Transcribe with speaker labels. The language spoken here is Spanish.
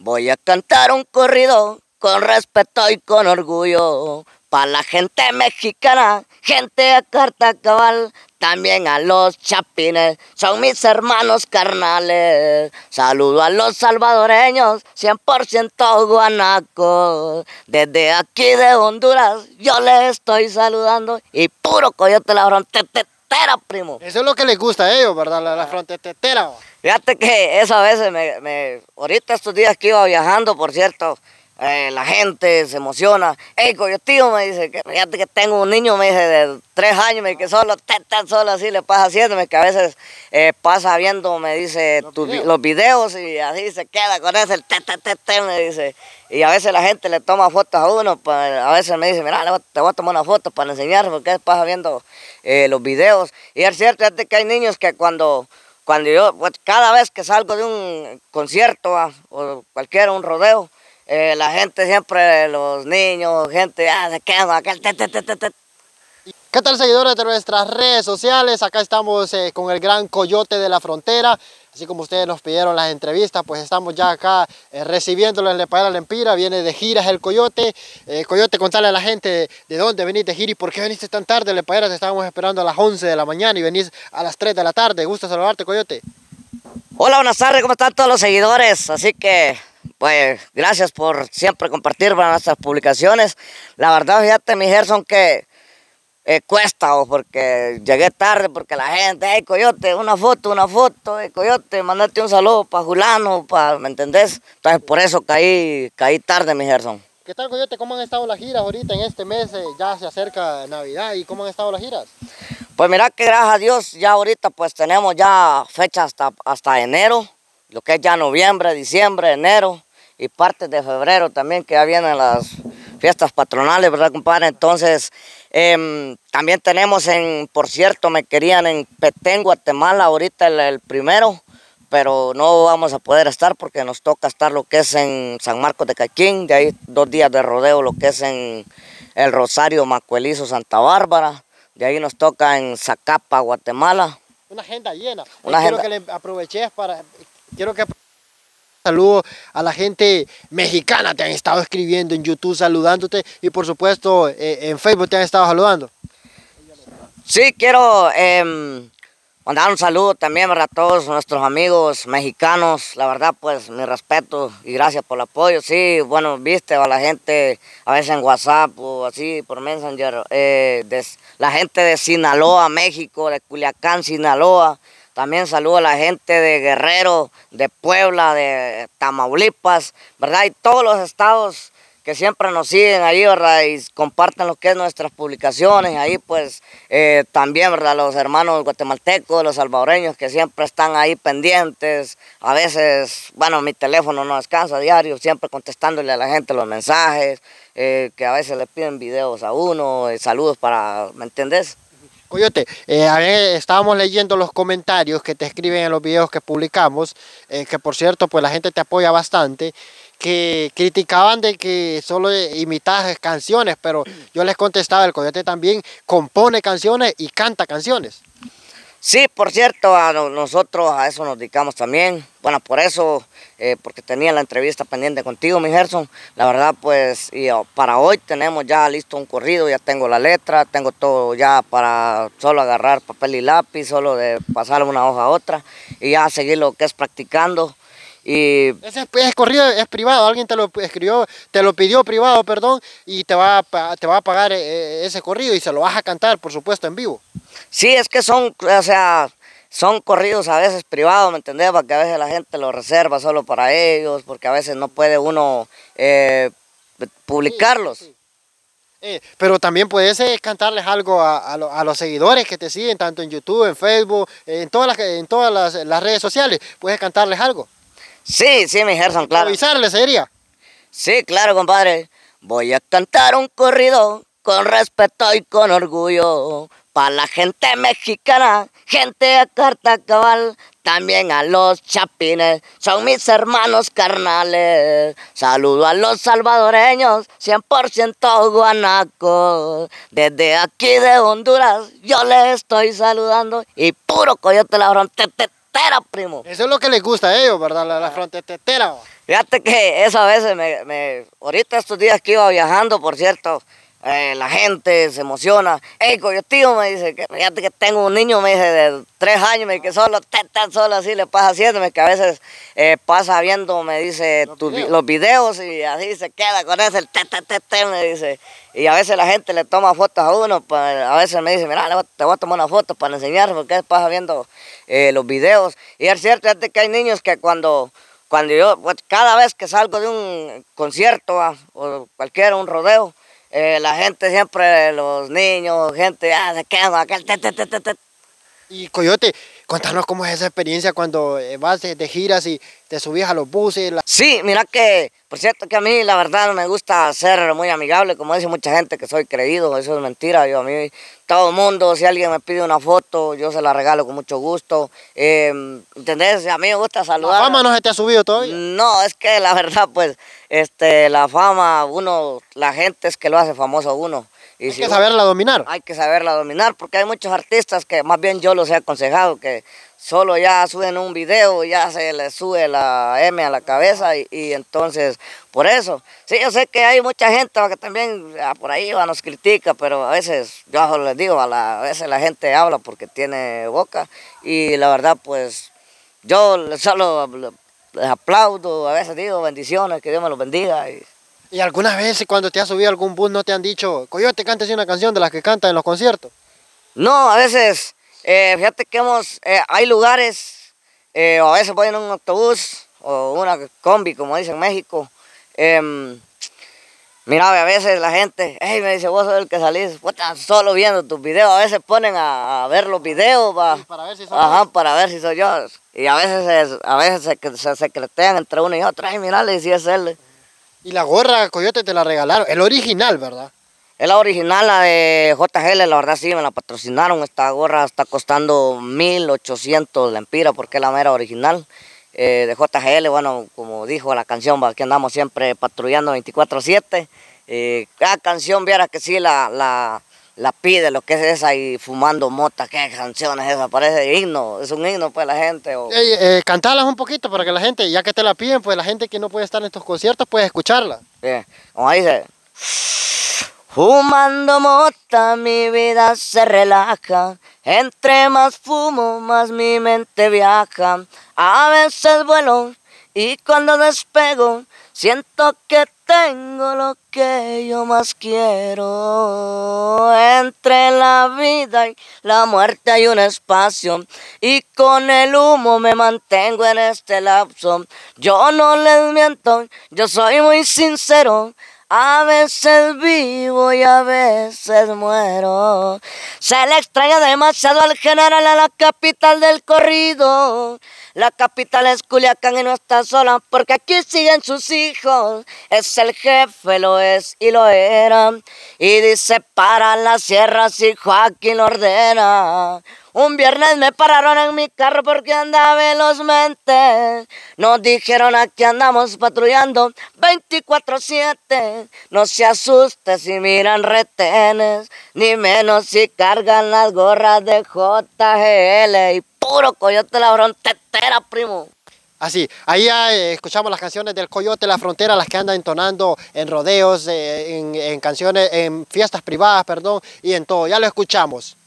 Speaker 1: Voy a cantar un corrido con respeto y con orgullo. Para la gente mexicana, gente a carta cabal, también a los chapines, son mis hermanos carnales. Saludo a los salvadoreños, 100% guanacos. Desde aquí de Honduras, yo les estoy saludando y puro coyote la frontera primo. Eso es lo que les gusta a ellos,
Speaker 2: ¿verdad? La, ah. frontera.
Speaker 1: Fíjate que eso a veces me, me... Ahorita estos días que iba viajando, por cierto, eh, la gente se emociona. Ey, tío me dice, que fíjate que tengo un niño, me de tres años, me dice, que solo, solo así le pasa haciéndome, que a veces eh, pasa viendo, me dice, los, videos. y así se queda con ese, el te, me dice. Y a veces la gente le toma fotos a uno, a veces me dice, mira, te voy a tomar una foto para enseñar, porque pasa viendo eh, los videos. Y es cierto, que hay niños que cuando cuando yo, pues, cada vez que salgo de un concierto ah, o cualquiera, un rodeo, eh, la gente siempre, los niños, gente, ah, se quedan ¿Qué
Speaker 2: tal seguidores de nuestras redes sociales? Acá estamos eh, con el gran coyote de la frontera. Así como ustedes nos pidieron las entrevistas, pues estamos ya acá eh, recibiéndolo en Lepara la Empira. Viene de giras el coyote. coyote, contale a la gente de dónde venís de gira y por qué veniste tan tarde. En te estábamos esperando a las 11 de la mañana y venís a las 3 de la tarde. Gusto saludarte, coyote. Hola, buenas tardes. ¿Cómo están todos los seguidores? Así que
Speaker 1: pues gracias por siempre compartir nuestras publicaciones. La verdad, fíjate, mi Gerson, que eh, cuesta, porque llegué tarde, porque la gente, hey, coyote, una foto, una foto, hey, eh, coyote, mandate un saludo para Julano, ¿me entendés? Entonces, por eso caí, caí tarde, mi Gerson.
Speaker 2: ¿Qué tal, Coyote? ¿Cómo han estado las giras ahorita en este mes? Eh, ya se acerca Navidad y cómo han estado las giras.
Speaker 1: Pues mira que gracias a Dios
Speaker 2: ya ahorita pues
Speaker 1: tenemos ya fecha hasta, hasta enero, lo que es ya noviembre, diciembre, enero y parte de febrero también, que ya vienen las fiestas patronales, ¿verdad, compadre? Entonces, em, también tenemos en, por cierto, me querían en Petén, Guatemala, ahorita el, primero, pero no vamos a poder estar porque nos toca estar lo que es en San Marcos de Caquín, de ahí dos días de rodeo, lo que es en el Rosario Macuelizo, Santa Bárbara, de ahí nos toca en Zacapa, Guatemala.
Speaker 2: Una agenda llena. Quiero que le aproveches para... Quiero que saludo a la gente mexicana, te han estado escribiendo en YouTube, saludándote y por supuesto eh, en Facebook te han estado saludando. Sí, quiero em, mandar
Speaker 1: un saludo también para todos nuestros amigos mexicanos, la verdad pues mi respeto y gracias por el apoyo, sí, bueno, viste a la gente a veces en WhatsApp o así por Messenger, eh, la gente de Sinaloa, México, de Culiacán, Sinaloa, también saludo a la gente de Guerrero, de Puebla, de Tamaulipas, ¿verdad? Y todos los estados que siempre nos siguen ahí, ¿verdad? Y comparten lo que es nuestras publicaciones. Ahí pues eh, también, ¿verdad? Los hermanos guatemaltecos, los salvadoreños que siempre están ahí pendientes. A veces, bueno, mi teléfono no descansa diario, siempre contestándole a la gente los mensajes, eh, que a veces le piden videos a
Speaker 2: uno, eh, saludos para, ¿me entendés? Coyote, eh, estábamos leyendo los comentarios que te escriben en los videos que publicamos, eh, que por cierto, pues la gente te apoya bastante, que criticaban de que solo imitabas canciones, pero yo les contestaba, el Coyote también compone canciones y canta canciones. Sí, por
Speaker 1: cierto, nosotros a eso nos dedicamos también. Bueno, por eso, eh, porque tenía la entrevista pendiente contigo, mi Gerson. La verdad, pues, oh, para hoy tenemos ya listo un corrido, ya tengo la letra, tengo todo ya para solo agarrar papel y lápiz, solo de pasar
Speaker 2: una hoja a otra y ya seguir lo que es practicando. Ese es, corrido, es privado, alguien te lo escribió, te lo pidió privado, perdón, y te va a, te va a pagar eh, eh, ese corrido y se lo vas a cantar, por supuesto, en vivo. Sí, es que son, o sea,
Speaker 1: son corridos a veces privados, ¿me entendés? Porque a veces la gente lo reserva solo para ellos, porque a veces
Speaker 2: no puede uno eh, publicarlos. pero también puedes cantarles algo a, los seguidores que te siguen, tanto en YouTube, en Facebook, en todas en todas las redes sociales, puedes cantarles algo. Sí, sí, mi Gerson, claro. ¿Avisarle sería? Sí, claro, compadre. Voy a cantar un corrido con
Speaker 1: respeto y con orgullo. Para la gente mexicana, gente a carta cabal, también a los chapines, son mis hermanos carnales. Saludo a los salvadoreños, 100% guanacos. Desde aquí de Honduras, yo les estoy saludando y puro coyote te, Te, primo. Eso es lo que les gusta a ellos, ¿verdad? La, la ah. frontera. Fíjate que eso a veces me, me... Ahorita estos días que iba viajando, por cierto, eh, la gente se emociona. Ey, colectivo me dice, que, fíjate que tengo un niño, me de tres años, me dice, que solo, tan, solo así le pasa haciéndome, que a veces eh, pasa viendo, me dice, los, videos. y así se queda con ese, el te me dice. Y a veces la gente le toma fotos a uno, a veces me dice, mira, te voy a tomar una foto para enseñar, porque pasa viendo eh, los videos. Y es cierto, te que hay niños que cuando cuando yo, pues, cada vez que salgo de un concierto ah, o cualquiera, un rodeo, eh, la gente siempre, los niños, gente, ah, se quema, aquel, te, te, te,
Speaker 2: y Coyote, contanos cómo es esa experiencia cuando eh, vas de giras y te subías a los buses. Sí, mira
Speaker 1: que, por cierto que a mí la verdad me gusta ser muy amigable, como dice mucha gente que soy creído, eso es mentira. Yo a mí, todo el mundo, si alguien me pide una foto, yo se la regalo con mucho gusto. Eh, ¿Entendés? A mí me gusta saludar. ¿La fama no se te ha subido todavía? No, es que la verdad, pues, este, la fama, uno, la gente es que lo hace famoso uno hay que saberla dominar. Hay que saberla dominar, porque hay muchos artistas que más bien yo los he aconsejado, que solo ya suben un video, ya se les sube la M a la cabeza y, entonces por eso. Sí, yo sé que hay mucha gente que también ah, por ahí nos critica, pero a veces, yo les digo, a, la, a veces la gente habla porque tiene boca y la verdad pues yo solo les aplaudo, a veces digo
Speaker 2: bendiciones, que Dios me los bendiga. Y, ¿Y algunas veces cuando te has subido a algún bus no te han dicho, te cantes una canción de las que canta en los conciertos? No, a veces, eh, fíjate que hemos, eh,
Speaker 1: hay lugares, eh, o a veces ponen un autobús o una combi, como dicen en México. Em, mira, a veces la gente, me dice, vos sos el que salís, vos estás solo viendo tus videos. A veces ponen a, ver los videos para,
Speaker 2: ver
Speaker 1: si soy yo. Y a veces, a veces se, se, secretean entre uno y otro, y mira, le decía es él. Y la gorra Coyote te la regalaron, el original, ¿verdad? el original, la de JGL, la verdad sí, me la patrocinaron. Esta gorra está costando 1800 empira porque es la mera original. Eh, de JGL, bueno, como dijo la canción, aquí andamos siempre patrullando 24-7. Eh, cada canción, viera que sí, la la pide, lo que es esa, y fumando mota, qué canciones esa, parece himno, es
Speaker 2: un himno para pues, la gente. O... Eh, un poquito para que la gente, ya que te la piden, pues la gente que no puede estar en estos conciertos puede escucharla. Bien, como dice,
Speaker 1: fumando mota mi vida se relaja, entre más fumo más mi mente viaja, a veces vuelo y cuando despego Siento que tengo lo que yo más quiero. Entre la vida y la muerte hay un espacio. Y con el humo me mantengo en este lapso. Yo no les miento, yo soy muy sincero. A veces vivo y a veces muero. Se le extraña demasiado al general a la capital del corrido. La capital es Culiacán y no está sola porque aquí siguen sus hijos. Es el jefe, lo es y lo era. Y dice para las sierras si y Joaquín ordena. Un viernes me pararon en mi carro porque andaba velozmente. Nos dijeron aquí andamos patrullando 24-7. No se asuste si miran retenes, ni menos si cargan las gorras de JGL. Y puro coyote la tetera, primo.
Speaker 2: Así, ah, ahí ya ah, eh, escuchamos las canciones del Coyote La Frontera, las que andan entonando en rodeos, eh, en, en, canciones, en fiestas privadas, perdón, y en todo. Ya lo escuchamos.